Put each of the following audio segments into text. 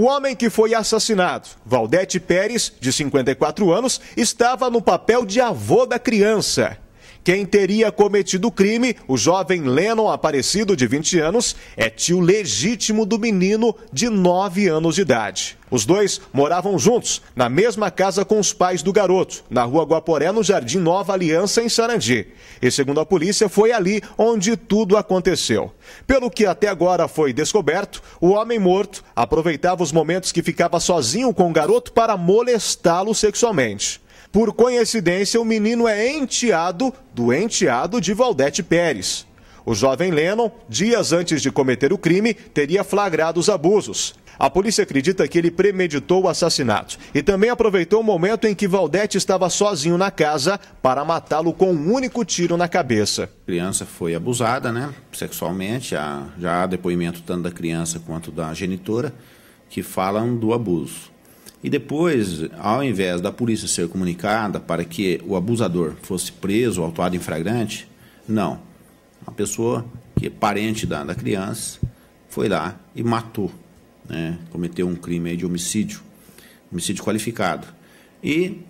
O homem que foi assassinado, Valdete Pérez, de 54 anos, estava no papel de avô da criança. Quem teria cometido o crime, o jovem Lennon Aparecido, de 20 anos, é tio legítimo do menino de 9 anos de idade. Os dois moravam juntos, na mesma casa com os pais do garoto, na rua Guaporé, no Jardim Nova Aliança, em Sarandi. E segundo a polícia, foi ali onde tudo aconteceu. Pelo que até agora foi descoberto, o homem morto aproveitava os momentos que ficava sozinho com o garoto para molestá-lo sexualmente. Por coincidência, o menino é enteado do enteado de Valdete Pérez. O jovem Lennon, dias antes de cometer o crime, teria flagrado os abusos. A polícia acredita que ele premeditou o assassinato e também aproveitou o momento em que Valdete estava sozinho na casa para matá-lo com um único tiro na cabeça. A criança foi abusada, né, sexualmente, já, já há depoimento tanto da criança quanto da genitora que falam do abuso. E depois, ao invés da polícia ser comunicada para que o abusador fosse preso ou autuado em flagrante, não. Uma pessoa que é parente da, da criança foi lá e matou, né? cometeu um crime de homicídio, homicídio qualificado. E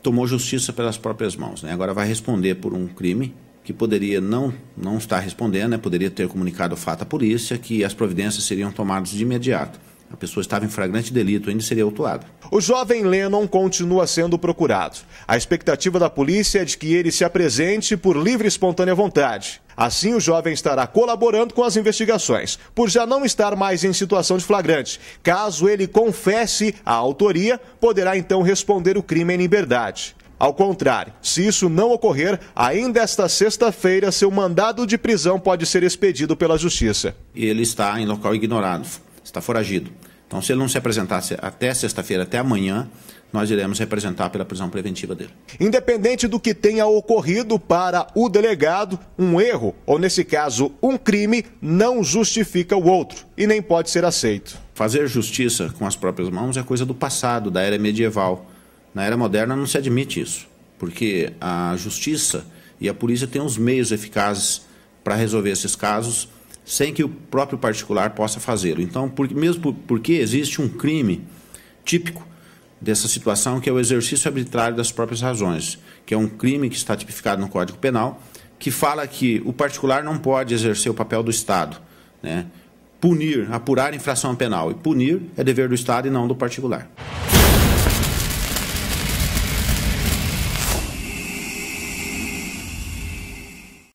tomou justiça pelas próprias mãos. Né? Agora vai responder por um crime que poderia não, não estar respondendo, né? poderia ter comunicado o fato à polícia, que as providências seriam tomadas de imediato. A pessoa estava em flagrante delito, ainda seria autuada. O jovem Lennon continua sendo procurado. A expectativa da polícia é de que ele se apresente por livre e espontânea vontade. Assim, o jovem estará colaborando com as investigações, por já não estar mais em situação de flagrante. Caso ele confesse a autoria, poderá então responder o crime em liberdade. Ao contrário, se isso não ocorrer, ainda esta sexta-feira, seu mandado de prisão pode ser expedido pela Justiça. Ele está em local ignorado está foragido. Então, se ele não se apresentasse até sexta-feira, até amanhã, nós iremos representar pela prisão preventiva dele. Independente do que tenha ocorrido para o delegado, um erro, ou nesse caso, um crime, não justifica o outro e nem pode ser aceito. Fazer justiça com as próprias mãos é coisa do passado, da era medieval. Na era moderna não se admite isso, porque a justiça e a polícia têm os meios eficazes para resolver esses casos sem que o próprio particular possa fazê-lo. Então, por, mesmo porque existe um crime típico dessa situação, que é o exercício arbitrário das próprias razões, que é um crime que está tipificado no Código Penal, que fala que o particular não pode exercer o papel do Estado, né? punir, apurar infração penal. E punir é dever do Estado e não do particular.